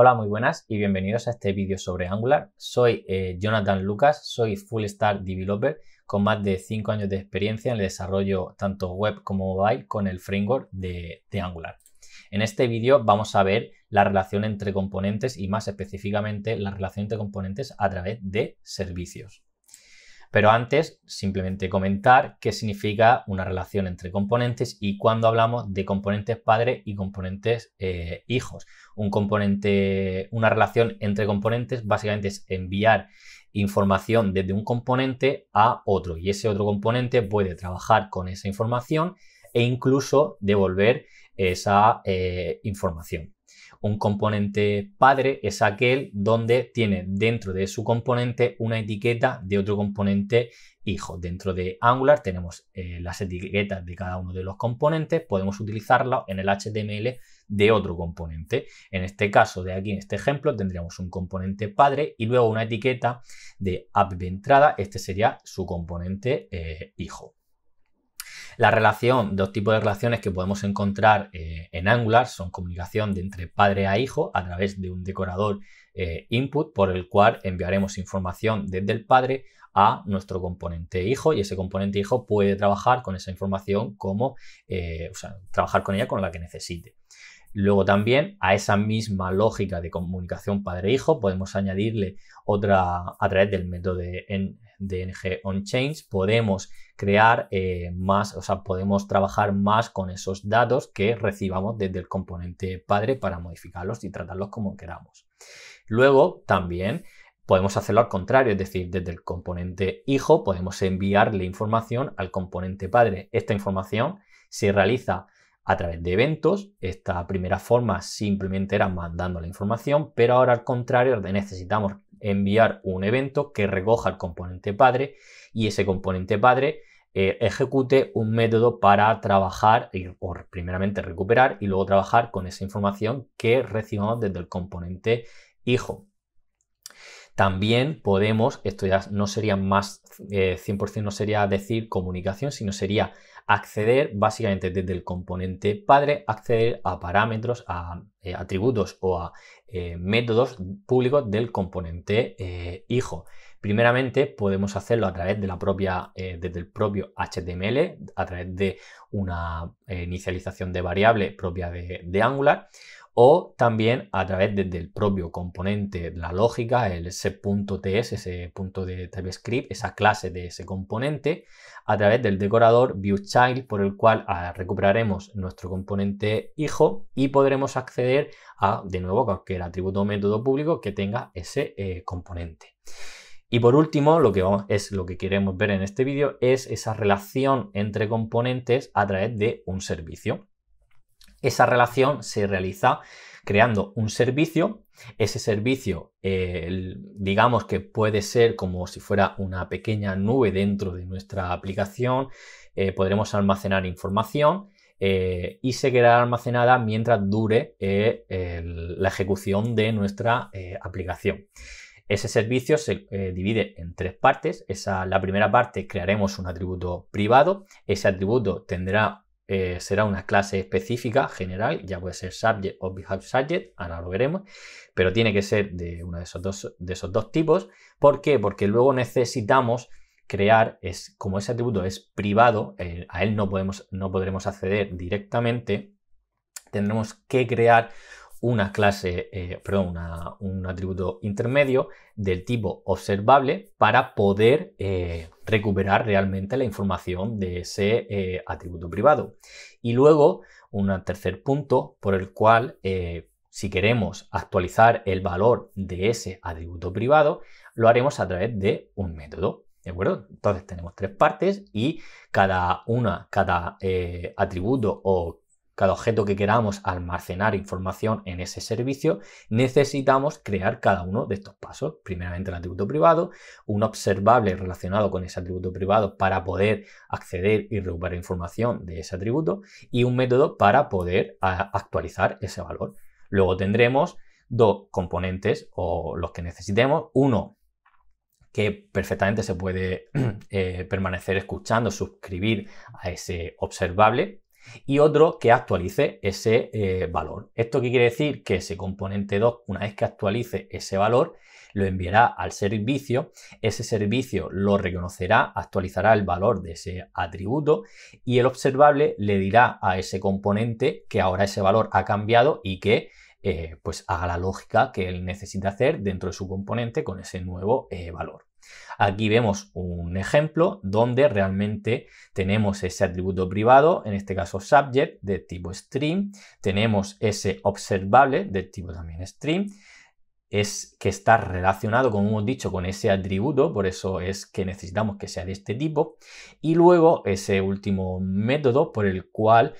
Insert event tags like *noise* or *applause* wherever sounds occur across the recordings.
Hola, muy buenas y bienvenidos a este vídeo sobre Angular. Soy eh, Jonathan Lucas, soy Full star Developer con más de 5 años de experiencia en el desarrollo tanto web como mobile con el framework de, de Angular. En este vídeo vamos a ver la relación entre componentes y más específicamente la relación entre componentes a través de servicios. Pero antes, simplemente comentar qué significa una relación entre componentes y cuando hablamos de componentes padres y componentes eh, hijos. Un componente, una relación entre componentes básicamente es enviar información desde un componente a otro y ese otro componente puede trabajar con esa información e incluso devolver esa eh, información. Un componente padre es aquel donde tiene dentro de su componente una etiqueta de otro componente hijo. Dentro de Angular tenemos eh, las etiquetas de cada uno de los componentes, podemos utilizarlo en el HTML de otro componente. En este caso de aquí, en este ejemplo, tendríamos un componente padre y luego una etiqueta de app de entrada, este sería su componente eh, hijo. La relación, dos tipos de relaciones que podemos encontrar eh, en Angular son comunicación de entre padre a hijo a través de un decorador eh, input por el cual enviaremos información desde el padre a nuestro componente hijo y ese componente hijo puede trabajar con esa información como, eh, trabajar con ella con la que necesite. Luego también a esa misma lógica de comunicación padre-hijo podemos añadirle otra a través del método de, en, de NG on Change, podemos crear eh, más, o sea, podemos trabajar más con esos datos que recibamos desde el componente padre para modificarlos y tratarlos como queramos. Luego también Podemos hacerlo al contrario, es decir, desde el componente hijo podemos enviarle información al componente padre. Esta información se realiza a través de eventos. Esta primera forma simplemente era mandando la información, pero ahora al contrario necesitamos enviar un evento que recoja el componente padre y ese componente padre eh, ejecute un método para trabajar y, o primeramente recuperar y luego trabajar con esa información que recibamos desde el componente hijo. También podemos, esto ya no sería más, 100% eh, no sería decir comunicación, sino sería acceder básicamente desde el componente padre, acceder a parámetros, a eh, atributos o a eh, métodos públicos del componente hijo. Primeramente podemos hacerlo a través de la propia, eh, desde el propio HTML, a través de una eh, inicialización de variable propia de, Angular o también a través del propio componente, la lógica, el set.ts, ese punto de TypeScript, esa clase de ese componente, a través del decorador viewChild, por el cual ah, recuperaremos nuestro componente hijo y podremos acceder a, de nuevo, cualquier atributo o método público que tenga ese eh, componente. Y por último, lo que es lo que queremos ver en este vídeo es esa relación entre componentes a través de un servicio. Esa relación se realiza creando un servicio. Ese servicio, eh, digamos que puede ser como si fuera una pequeña nube dentro de nuestra aplicación. Eh, podremos almacenar información eh, y se quedará almacenada mientras dure la ejecución de nuestra aplicación. Ese servicio se eh, divide en tres partes. Esa, la primera parte crearemos un atributo privado. Ese atributo tendrá, eh, será una clase específica general, ya puede ser subject o behave subject, ahora lo veremos, pero tiene que ser de uno de esos dos, de esos dos tipos. ¿Por qué? Porque luego necesitamos crear, es, como ese atributo es privado, eh, a él no, podemos, no podremos acceder directamente, tendremos que crear una clase, eh, perdón, un atributo intermedio del tipo observable para poder eh, recuperar realmente la información de ese eh, atributo privado. Y luego, un tercer punto por el cual, si queremos actualizar el valor de ese atributo privado, lo haremos a través de un método. ¿De acuerdo? Entonces tenemos tres partes y cada una, cada atributo o cada objeto que queramos almacenar información en ese servicio, necesitamos crear cada uno de estos pasos. Primeramente el atributo privado, un observable relacionado con ese atributo privado para poder acceder y recuperar información de ese atributo y un método para poder actualizar ese valor. Luego tendremos dos componentes o los que necesitemos. Uno que perfectamente se puede *clears throat* eh, permanecer escuchando, suscribir a ese observable y otro que actualice ese eh, valor. ¿Esto qué quiere decir? Que ese componente 2, una vez que actualice ese valor, lo enviará al servicio, ese servicio lo reconocerá, actualizará el valor de ese atributo y el observable le dirá a ese componente que ahora ese valor ha cambiado y que eh, pues haga la lógica que él necesita hacer dentro de su componente con ese nuevo eh, valor. Aquí vemos un ejemplo donde realmente tenemos ese atributo privado, en este caso subject de tipo stream, tenemos ese observable de tipo también stream, es que está relacionado, como hemos dicho, con ese atributo, por eso es que necesitamos que sea de este tipo. Y luego ese último método por el cual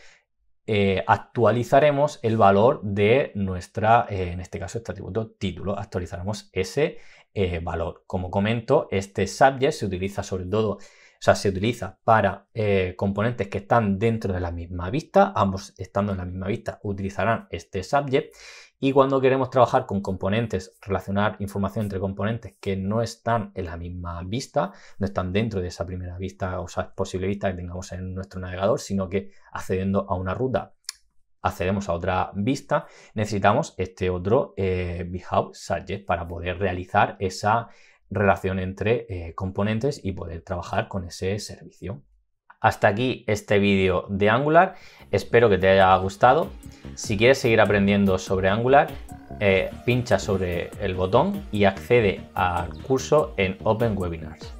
eh, actualizaremos el valor de nuestra, eh, en este caso, este atributo título, actualizaremos ese eh, valor. Como comento, este subject se utiliza sobre todo, o sea, se utiliza para eh, componentes que están dentro de la misma vista, ambos estando en la misma vista utilizarán este subject y cuando queremos trabajar con componentes, relacionar información entre componentes que no están en la misma vista, no están dentro de esa primera vista, o sea, posible vista que tengamos en nuestro navegador, sino que accediendo a una ruta accedemos a otra vista, necesitamos este otro eh, Subject para poder realizar esa relación entre eh, componentes y poder trabajar con ese servicio. Hasta aquí este vídeo de Angular, espero que te haya gustado. Si quieres seguir aprendiendo sobre Angular, eh, pincha sobre el botón y accede al curso en Open Webinars.